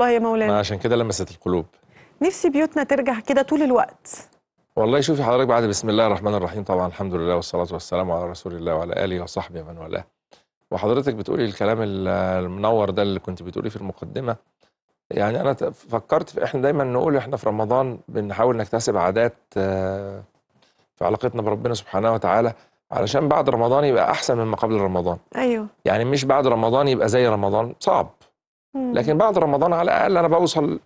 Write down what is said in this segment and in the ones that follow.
الله يا مولانا ما عشان كده لمست القلوب نفسي بيوتنا ترجع كده طول الوقت والله شوفي حضرتك بعد بسم الله الرحمن الرحيم طبعا الحمد لله والصلاة والسلام على رسول الله وعلى آله وصحبه من والاه وحضرتك بتقولي الكلام المنور ده اللي كنت بتقوليه في المقدمة يعني أنا فكرت في إحنا دايما نقول إحنا في رمضان بنحاول نكتسب عادات آه، في علاقتنا بربنا سبحانه وتعالى علشان بعد رمضان يبقى أحسن مما قبل رمضان أيوه يعني مش بعد رمضان يبقى زي رمضان صعب لكن بعد رمضان على الاقل انا بوصل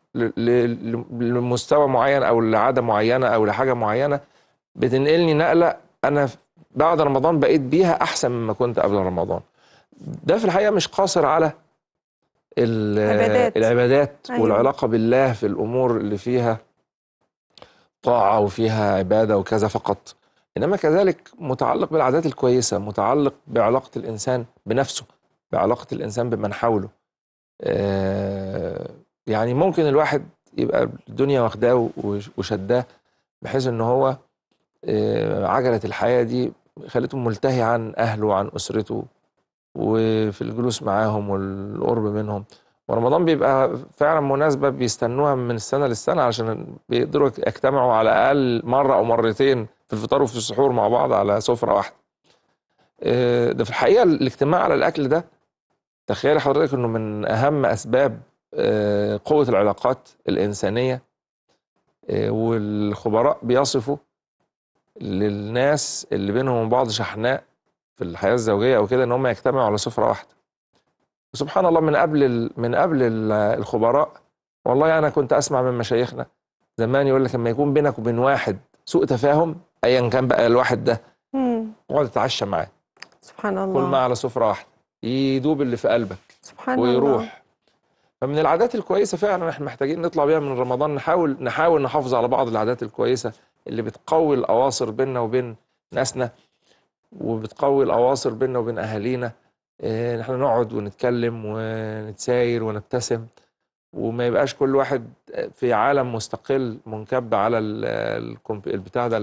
لمستوى معين او لعاده معينه او لحاجه معينه بتنقلني نقله انا بعد رمضان بقيت بيها احسن مما كنت قبل رمضان ده في الحقيقه مش قاصر على العبادات, العبادات أيوة. والعلاقه بالله في الامور اللي فيها طاعه وفيها عباده وكذا فقط انما كذلك متعلق بالعادات الكويسه متعلق بعلاقه الانسان بنفسه بعلاقه الانسان بمن حوله آه، يعني ممكن الواحد يبقى الدنيا واخداه وشداه بحيث ان هو آه، عجلة الحياة دي خلته ملتهي عن أهله وعن أسرته وفي الجلوس معاهم والقرب منهم ورمضان بيبقى فعلا مناسبة بيستنوها من السنة للسنة علشان بيقدروا يجتمعوا على الأقل مرة أو مرتين في الفطار وفي السحور مع بعض على سفرة واحدة آه، ده في الحقيقة الاجتماع على الأكل ده تخيل حضرتك انه من اهم اسباب آه، قوه العلاقات الانسانيه آه، والخبراء بيصفوا للناس اللي بينهم بعض شحناء في الحياه الزوجيه او كده ان هم يجتمعوا على سفره واحده وسبحان الله من قبل من قبل الخبراء والله انا كنت اسمع من مشايخنا زمان يقول لك لما يكون بينك وبين واحد سوء تفاهم ايا كان بقى الواحد ده اقعد تتعشى معاه سبحان الله كل ما على سفره واحده يدوب اللي في قلبك سبحان ويروح الله. فمن العادات الكويسه فعلا احنا محتاجين نطلع بيها من رمضان نحاول نحاول نحافظ على بعض العادات الكويسه اللي بتقوي الاواصر بيننا وبين ناسنا وبتقوي الاواصر بيننا وبين اهالينا ان آه، احنا نقعد ونتكلم ونتساير ونبتسم وما يبقاش كل واحد في عالم مستقل منكب على البتاع ده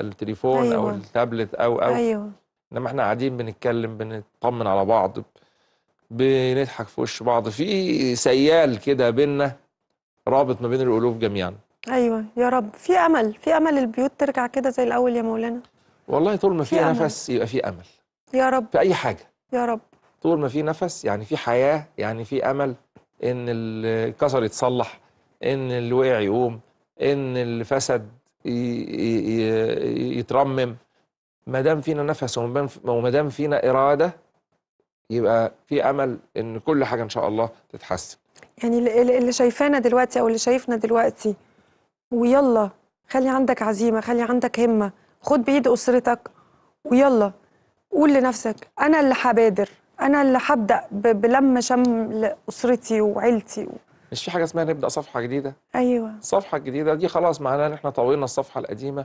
التليفون أيوة. او التابلت او او أيوة. انما احنا قاعدين بنتكلم بنطمن على بعض بنضحك في وش بعض في سيال كده بينا رابط ما بين القلوب جميعا ايوه يا رب في امل في امل البيوت ترجع كده زي الاول يا مولانا والله طول ما في نفس يبقى في امل يا رب في اي حاجه يا رب طول ما في نفس يعني في حياه يعني في امل ان الكسر يتصلح ان اللي وقع يقوم ان الفسد يترمم ما دام فينا نفس وما دام فينا اراده يبقى في امل ان كل حاجه ان شاء الله تتحسن يعني اللي شايفانا دلوقتي او اللي شايفنا دلوقتي ويلا خلي عندك عزيمه خلي عندك همه خد بايد اسرتك ويلا قول لنفسك انا اللي هبادر انا اللي هبدا بلم شمل اسرتي وعيلتي و... مش في حاجه اسمها نبدا صفحه جديده ايوه الصفحه الجديده دي خلاص معناها ان احنا طوينا الصفحه القديمه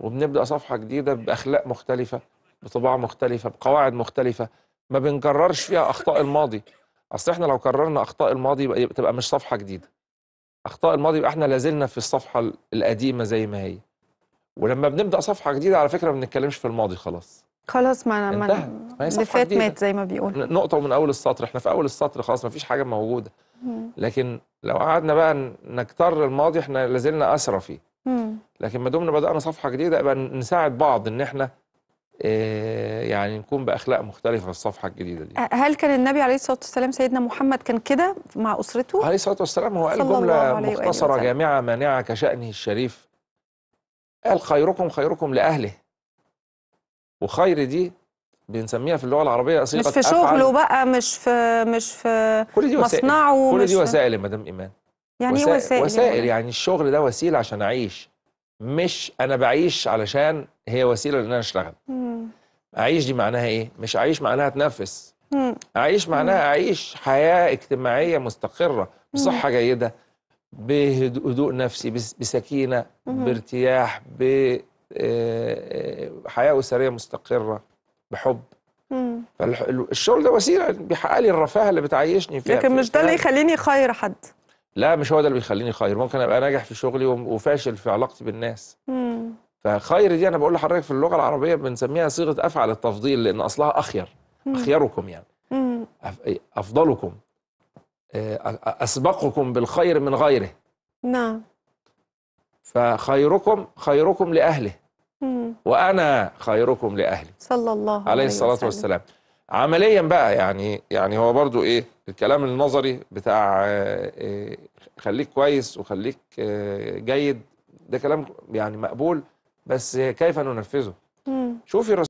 وبنبدا صفحه جديده باخلاق مختلفه بطباع مختلفه بقواعد مختلفه ما بنكررش فيها اخطاء الماضي اصل احنا لو كررنا اخطاء الماضي يبقى تبقى مش صفحه جديده اخطاء الماضي يبقى احنا لازلنا في الصفحه القديمه زي ما هي ولما بنبدا صفحه جديده على فكره ما بنتكلمش في الماضي خلاص خلاص ما انتهت. ما اللي فات مات زي ما بيقول نقطه من اول السطر احنا في اول السطر خلاص ما فيش حاجه موجوده لكن لو قعدنا بقى نكتر الماضي احنا لازلنا اسرى فيه لكن ما دمنا بدأنا صفحة جديدة يبقى نساعد بعض إن إحنا آه، يعني نكون باخلاق مختلفه في الصفحه الجديده دي هل كان النبي عليه الصلاه والسلام سيدنا محمد كان كده مع اسرته عليه الصلاه والسلام هو قال جمله مختصره جامعه مانعه كشانه الشريف قال خيركم خيركم لاهله وخير دي بنسميها في اللغه العربيه صيغه مش في شغله بقى مش في مش في كل دي وسائل. مصنعه كل دي وسائل يا مدام ايمان يعني وسائل, وسائل, يعني وسائل يعني الشغل ده وسيله عشان اعيش مش انا بعيش علشان هي وسيله ان انا اشتغل اعيش دي معناها ايه مش اعيش معناها اتنفس مم. اعيش معناها اعيش حياه اجتماعيه مستقره بصحه جيده بهدوء نفسي بسكينه مم. بارتياح بحياه آه، آه، اسريه مستقره بحب فالشغل ده وسيله بيحقق لي الرفاهه اللي بتعيشني فيها لكن مش ده اللي يخليني خير حد لا مش هو ده اللي بيخليني خير ممكن ابقى ناجح في شغلي وفاشل في علاقتي بالناس مم. فخير دي انا بقول لحضرتك في اللغه العربيه بنسميها صيغه افعل التفضيل لان اصلها اخير مم. اخيركم يعني مم. إيه، افضلكم آه، اسبقكم بالخير من غيره نعم فخيركم خيركم لاهله وانا خيركم لاهلي صلى الله عليه, عليه الصلاه والسلام عمليا بقى يعني يعني هو برضو ايه الكلام النظري بتاع إيه خليك كويس وخليك إيه جيد ده كلام يعني مقبول بس كيف ننفذه شوفي